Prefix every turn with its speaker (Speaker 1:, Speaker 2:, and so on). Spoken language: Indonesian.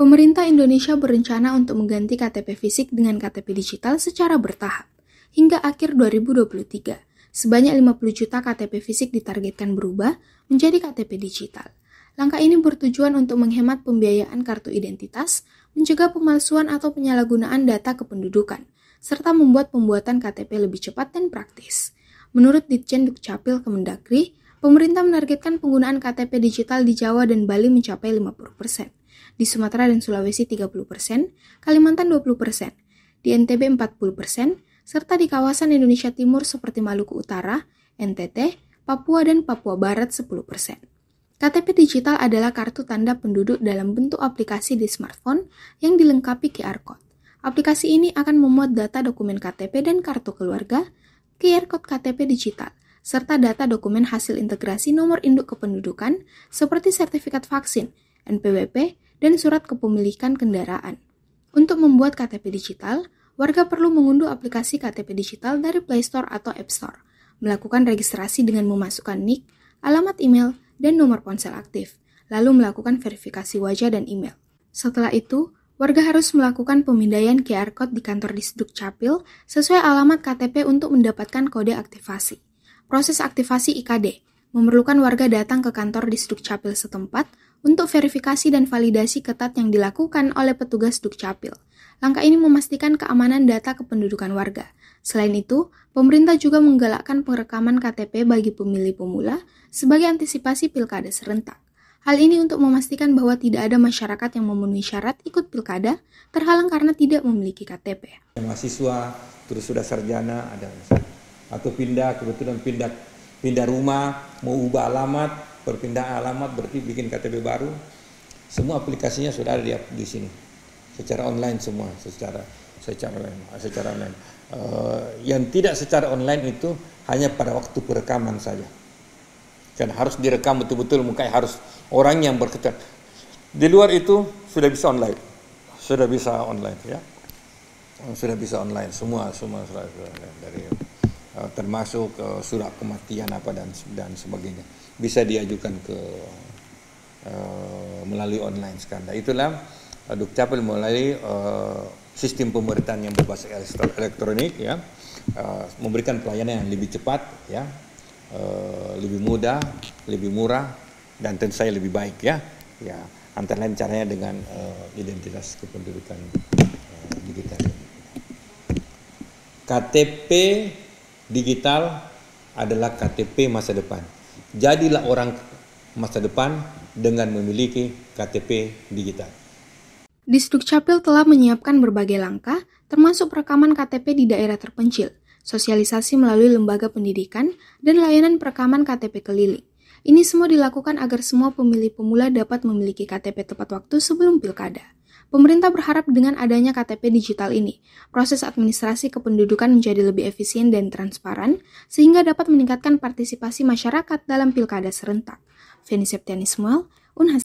Speaker 1: Pemerintah Indonesia berencana untuk mengganti KTP fisik dengan KTP digital secara bertahap hingga akhir 2023. Sebanyak 50 juta KTP fisik ditargetkan berubah menjadi KTP digital. Langkah ini bertujuan untuk menghemat pembiayaan kartu identitas, mencegah pemalsuan atau penyalahgunaan data kependudukan, serta membuat pembuatan KTP lebih cepat dan praktis. Menurut Ditjen Dukcapil Kemendagri, pemerintah menargetkan penggunaan KTP digital di Jawa dan Bali mencapai 50 persen di Sumatera dan Sulawesi 30%, Kalimantan 20%, di NTB 40%, serta di kawasan Indonesia Timur seperti Maluku Utara, NTT, Papua dan Papua Barat 10%. KTP digital adalah kartu tanda penduduk dalam bentuk aplikasi di smartphone yang dilengkapi QR code. Aplikasi ini akan memuat data dokumen KTP dan kartu keluarga, QR code KTP digital, serta data dokumen hasil integrasi nomor induk kependudukan seperti sertifikat vaksin, NPWP, dan surat kepemilikan kendaraan. Untuk membuat KTP digital, warga perlu mengunduh aplikasi KTP digital dari Play Store atau App Store, melakukan registrasi dengan memasukkan nik, alamat email, dan nomor ponsel aktif, lalu melakukan verifikasi wajah dan email. Setelah itu, warga harus melakukan pemindaian QR Code di kantor Seduk Capil sesuai alamat KTP untuk mendapatkan kode aktivasi. Proses aktivasi IKD memerlukan warga datang ke kantor di Sdukcapil setempat untuk verifikasi dan validasi ketat yang dilakukan oleh petugas Dukcapil. Langkah ini memastikan keamanan data kependudukan warga. Selain itu, pemerintah juga menggalakkan perekaman KTP bagi pemilih pemula sebagai antisipasi pilkada serentak. Hal ini untuk memastikan bahwa tidak ada masyarakat yang memenuhi syarat ikut pilkada terhalang karena tidak memiliki KTP.
Speaker 2: Mahasiswa, terus sudah sarjana, ada atau pindah kebetulan pindah pindah rumah, mau ubah alamat, berpindah alamat, berarti bikin KTP baru. Semua aplikasinya sudah ada di, di sini, secara online semua, secara secara online, secara online. Uh, yang tidak secara online itu hanya pada waktu perekaman saja. Dan harus direkam betul-betul mungkin harus orang yang berketat. Di luar itu sudah bisa online, sudah bisa online ya, sudah bisa online semua semua sudah, dari Eh, termasuk eh, surat kematian apa dan dan sebagainya bisa diajukan ke eh, melalui online sekarang. Itulah uh, Dukcapil melalui sistem pemerintahan yang berbasis elektronik ya memberikan pelayanan yang lebih cepat ya lebih mudah, lebih murah dan tentu saja lebih baik ya. Ya, antara lain caranya dengan identitas kependudukan uh, digital. KTP digital adalah KTP masa depan. Jadilah orang masa depan dengan memiliki KTP digital.
Speaker 1: Distrik Capil telah menyiapkan berbagai langkah, termasuk perekaman KTP di daerah terpencil, sosialisasi melalui lembaga pendidikan, dan layanan perekaman KTP keliling. Ini semua dilakukan agar semua pemilih pemula dapat memiliki KTP tepat waktu sebelum pilkada. Pemerintah berharap dengan adanya KTP digital ini, proses administrasi kependudukan menjadi lebih efisien dan transparan, sehingga dapat meningkatkan partisipasi masyarakat dalam pilkada serentak. Feni Septianismal, Unhas